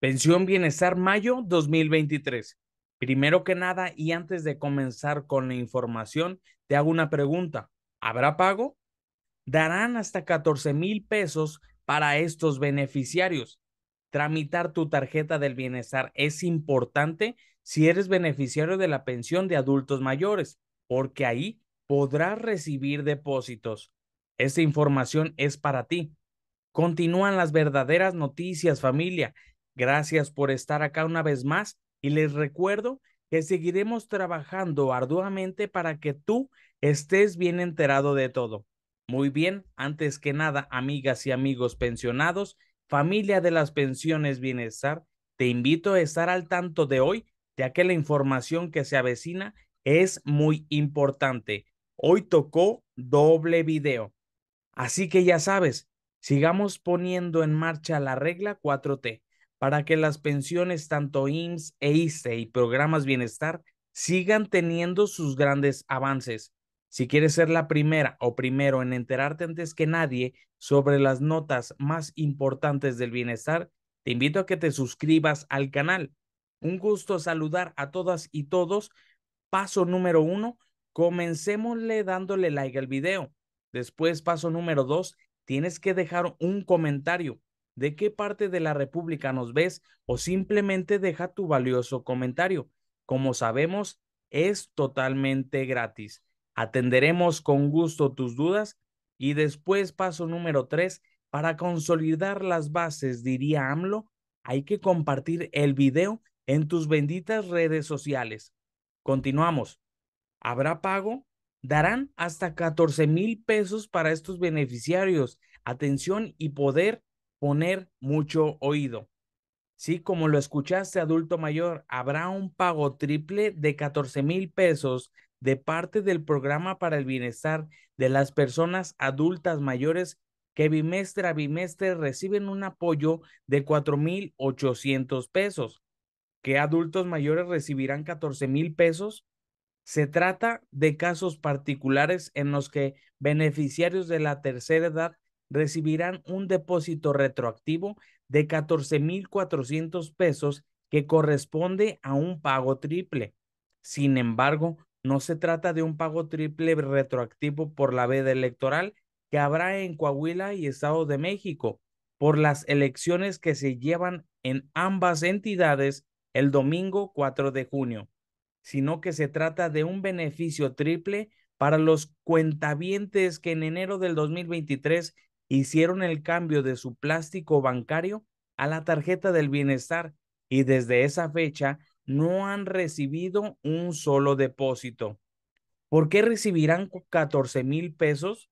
Pensión Bienestar Mayo 2023. Primero que nada y antes de comenzar con la información, te hago una pregunta. ¿Habrá pago? Darán hasta 14 mil pesos para estos beneficiarios. Tramitar tu tarjeta del bienestar es importante si eres beneficiario de la pensión de adultos mayores, porque ahí podrás recibir depósitos. Esta información es para ti. Continúan las verdaderas noticias, familia. Gracias por estar acá una vez más y les recuerdo que seguiremos trabajando arduamente para que tú estés bien enterado de todo. Muy bien, antes que nada, amigas y amigos pensionados, familia de las pensiones bienestar, te invito a estar al tanto de hoy, ya que la información que se avecina es muy importante. Hoy tocó doble video. Así que ya sabes, sigamos poniendo en marcha la regla 4T para que las pensiones, tanto IMSS e ISTE y programas bienestar, sigan teniendo sus grandes avances. Si quieres ser la primera o primero en enterarte antes que nadie sobre las notas más importantes del bienestar, te invito a que te suscribas al canal. Un gusto saludar a todas y todos. Paso número uno, comencémosle dándole like al video. Después, paso número dos, tienes que dejar un comentario de qué parte de la República nos ves o simplemente deja tu valioso comentario. Como sabemos, es totalmente gratis. Atenderemos con gusto tus dudas y después paso número tres, para consolidar las bases, diría AMLO, hay que compartir el video en tus benditas redes sociales. Continuamos. ¿Habrá pago? Darán hasta 14 mil pesos para estos beneficiarios. Atención y poder poner mucho oído. Sí, como lo escuchaste, adulto mayor, habrá un pago triple de 14 mil pesos de parte del programa para el bienestar de las personas adultas mayores que bimestre a bimestre reciben un apoyo de 4.800 pesos. ¿Qué adultos mayores recibirán 14 mil pesos? Se trata de casos particulares en los que beneficiarios de la tercera edad recibirán un depósito retroactivo de 14.400 pesos que corresponde a un pago triple. Sin embargo, no se trata de un pago triple retroactivo por la veda electoral que habrá en Coahuila y Estado de México por las elecciones que se llevan en ambas entidades el domingo 4 de junio, sino que se trata de un beneficio triple para los cuentavientes que en enero del 2023 hicieron el cambio de su plástico bancario a la tarjeta del bienestar y desde esa fecha no han recibido un solo depósito. ¿Por qué recibirán 14 mil pesos?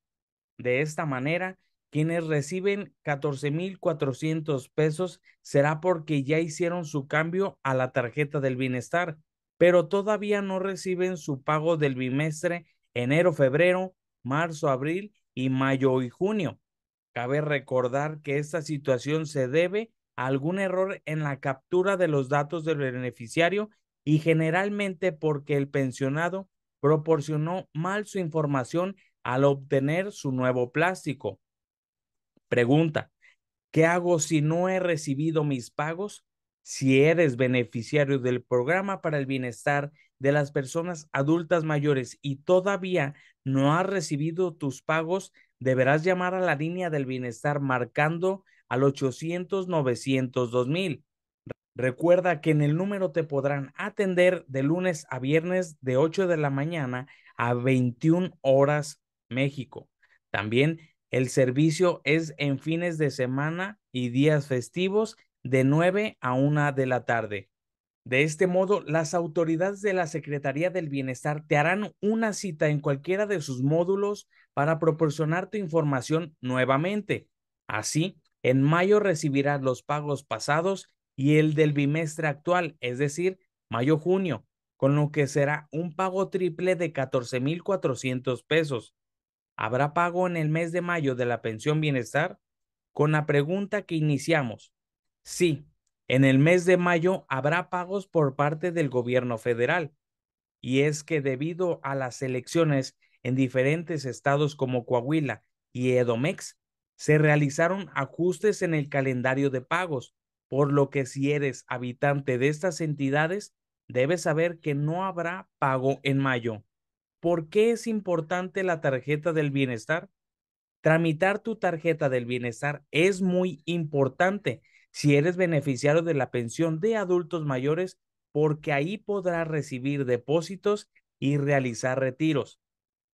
De esta manera, quienes reciben 14 mil 400 pesos será porque ya hicieron su cambio a la tarjeta del bienestar, pero todavía no reciben su pago del bimestre enero, febrero, marzo, abril y mayo y junio. Cabe recordar que esta situación se debe a algún error en la captura de los datos del beneficiario y generalmente porque el pensionado proporcionó mal su información al obtener su nuevo plástico. Pregunta, ¿qué hago si no he recibido mis pagos? Si eres beneficiario del programa para el bienestar de las personas adultas mayores y todavía no has recibido tus pagos, deberás llamar a la línea del bienestar marcando al 800-900-2000. Recuerda que en el número te podrán atender de lunes a viernes de 8 de la mañana a 21 horas México. También el servicio es en fines de semana y días festivos de 9 a 1 de la tarde. De este modo, las autoridades de la Secretaría del Bienestar te harán una cita en cualquiera de sus módulos para proporcionar tu información nuevamente. Así, en mayo recibirás los pagos pasados y el del bimestre actual, es decir, mayo-junio, con lo que será un pago triple de 14,400 pesos. ¿Habrá pago en el mes de mayo de la pensión bienestar? Con la pregunta que iniciamos. Sí, en el mes de mayo habrá pagos por parte del gobierno federal. Y es que debido a las elecciones en diferentes estados como Coahuila y Edomex, se realizaron ajustes en el calendario de pagos, por lo que si eres habitante de estas entidades, debes saber que no habrá pago en mayo. ¿Por qué es importante la tarjeta del bienestar? Tramitar tu tarjeta del bienestar es muy importante si eres beneficiario de la pensión de adultos mayores, porque ahí podrás recibir depósitos y realizar retiros.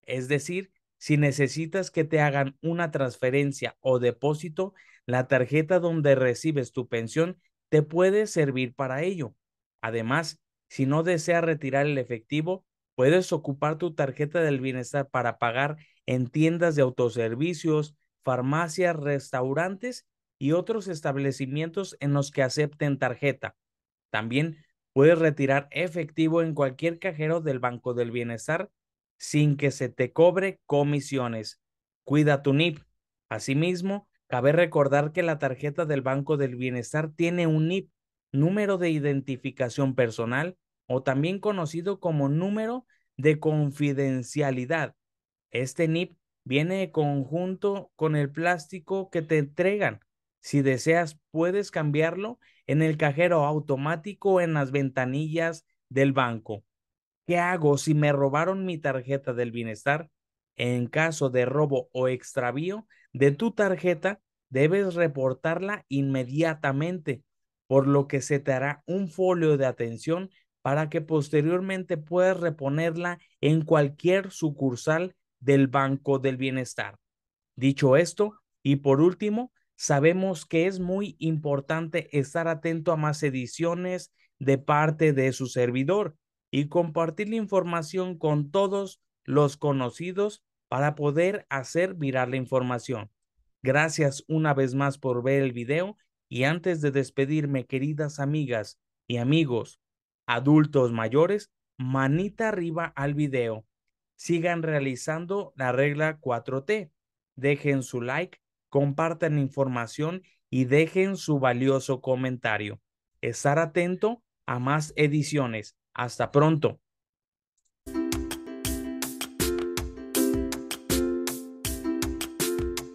Es decir, si necesitas que te hagan una transferencia o depósito, la tarjeta donde recibes tu pensión te puede servir para ello. Además, si no deseas retirar el efectivo, puedes ocupar tu tarjeta del bienestar para pagar en tiendas de autoservicios, farmacias, restaurantes y otros establecimientos en los que acepten tarjeta. También puedes retirar efectivo en cualquier cajero del Banco del Bienestar sin que se te cobre comisiones. Cuida tu NIP. Asimismo, cabe recordar que la tarjeta del Banco del Bienestar tiene un NIP, número de identificación personal, o también conocido como número de confidencialidad. Este NIP viene conjunto con el plástico que te entregan si deseas, puedes cambiarlo en el cajero automático en las ventanillas del banco. ¿Qué hago si me robaron mi tarjeta del bienestar? En caso de robo o extravío de tu tarjeta, debes reportarla inmediatamente, por lo que se te hará un folio de atención para que posteriormente puedas reponerla en cualquier sucursal del Banco del Bienestar. Dicho esto, y por último, sabemos que es muy importante estar atento a más ediciones de parte de su servidor y compartir la información con todos los conocidos para poder hacer virar la información. Gracias una vez más por ver el video y antes de despedirme, queridas amigas y amigos, adultos mayores, manita arriba al video. Sigan realizando la regla 4T. Dejen su like, compartan información y dejen su valioso comentario. Estar atento a más ediciones. Hasta pronto.